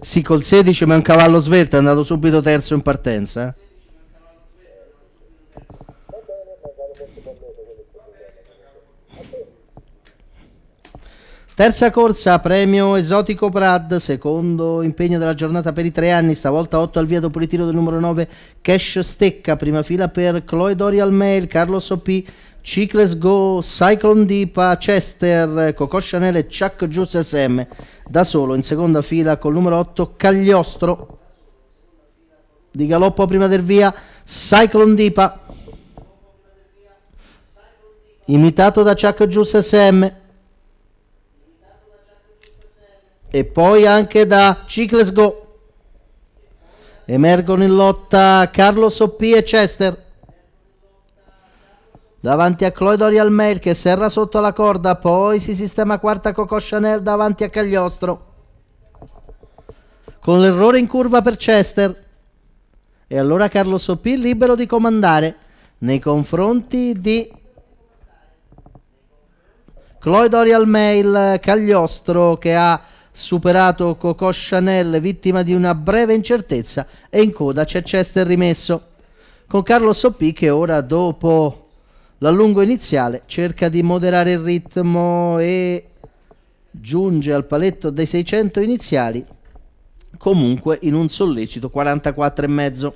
Sì, col 16 ma è un cavallo svelto, è andato subito terzo in partenza. Eh. Terza corsa, premio esotico Prad, secondo impegno della giornata per i tre anni, stavolta 8 al via dopo il ritiro del numero 9 Cash Stecca, prima fila per Chloe Dorial Mail, Carlos P. Chicles Go, Cyclone Dipa, Chester, Coco Chanel e Chuck Juice SM. Da solo in seconda fila col numero 8 Cagliostro. Di galoppo prima del via Cyclone Dipa. Imitato da Chuck Juice SM. E poi anche da Chicles Go. Emergono in lotta Carlos Oppi e Chester davanti a Chloe Dorial Mail che serra sotto la corda, poi si sistema quarta Coco Chanel davanti a Cagliostro. Con l'errore in curva per Chester. E allora Carlo Sopì libero di comandare nei confronti di Chloe Dorial Mail Cagliostro che ha superato Coco Chanel vittima di una breve incertezza e in coda c'è Chester rimesso con Carlo Soppi che ora dopo L'allungo iniziale cerca di moderare il ritmo e giunge al paletto dei 600 iniziali comunque in un sollecito 44,5.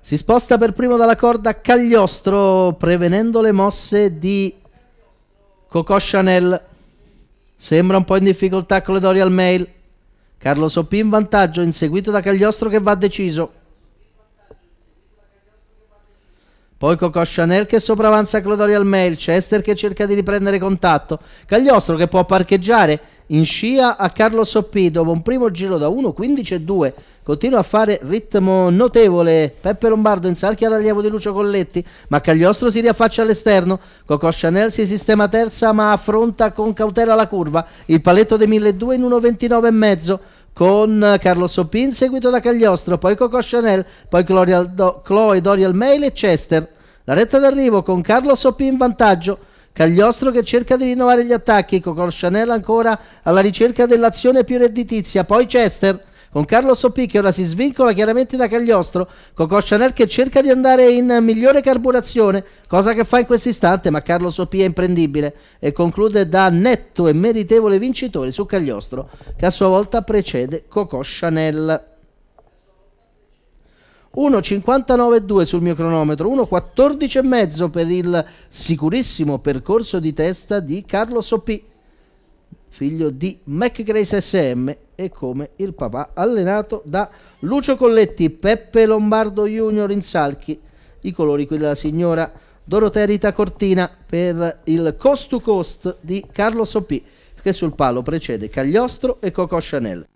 Si sposta per primo dalla corda Cagliostro prevenendo le mosse di Coco Chanel. Sembra un po' in difficoltà con le Dorial Mail. Carlo Soppi in vantaggio, inseguito da Cagliostro che va deciso. Poi Coco Chanel che sopravanza Clodorial Mail, Chester che cerca di riprendere contatto, Cagliostro che può parcheggiare in scia a Carlo Soppi dopo un primo giro da 1.15 e 2. Continua a fare ritmo notevole. Peppe Lombardo in insarchia all'allievo di Lucio Colletti, ma Cagliostro si riaffaccia all'esterno. Coco Chanel si sistema terza ma affronta con cautela la curva. Il paletto dei 1200 in 1,29 e mezzo con Carlo Sopin, seguito da Cagliostro, poi Coco Chanel, poi Do Chloe Doriel Mail e Chester. La retta d'arrivo con Carlo Sopin in vantaggio. Cagliostro che cerca di rinnovare gli attacchi, Coco Chanel ancora alla ricerca dell'azione più redditizia, poi Chester con Carlo Soppi che ora si svincola chiaramente da Cagliostro, Coco Chanel che cerca di andare in migliore carburazione, cosa che fa in questo istante, ma Carlo Soppi è imprendibile e conclude da netto e meritevole vincitore su Cagliostro, che a sua volta precede Coco Chanel. 1.59.2 sul mio cronometro, 1.14.5 per il sicurissimo percorso di testa di Carlo Soppi, figlio di McGrace SM e come il papà, allenato da Lucio Colletti, Peppe Lombardo Junior in Salchi, i colori quelli della signora Rita Cortina per il cost to cost di Carlo Sopì, che sul palo precede Cagliostro e Coco Chanel.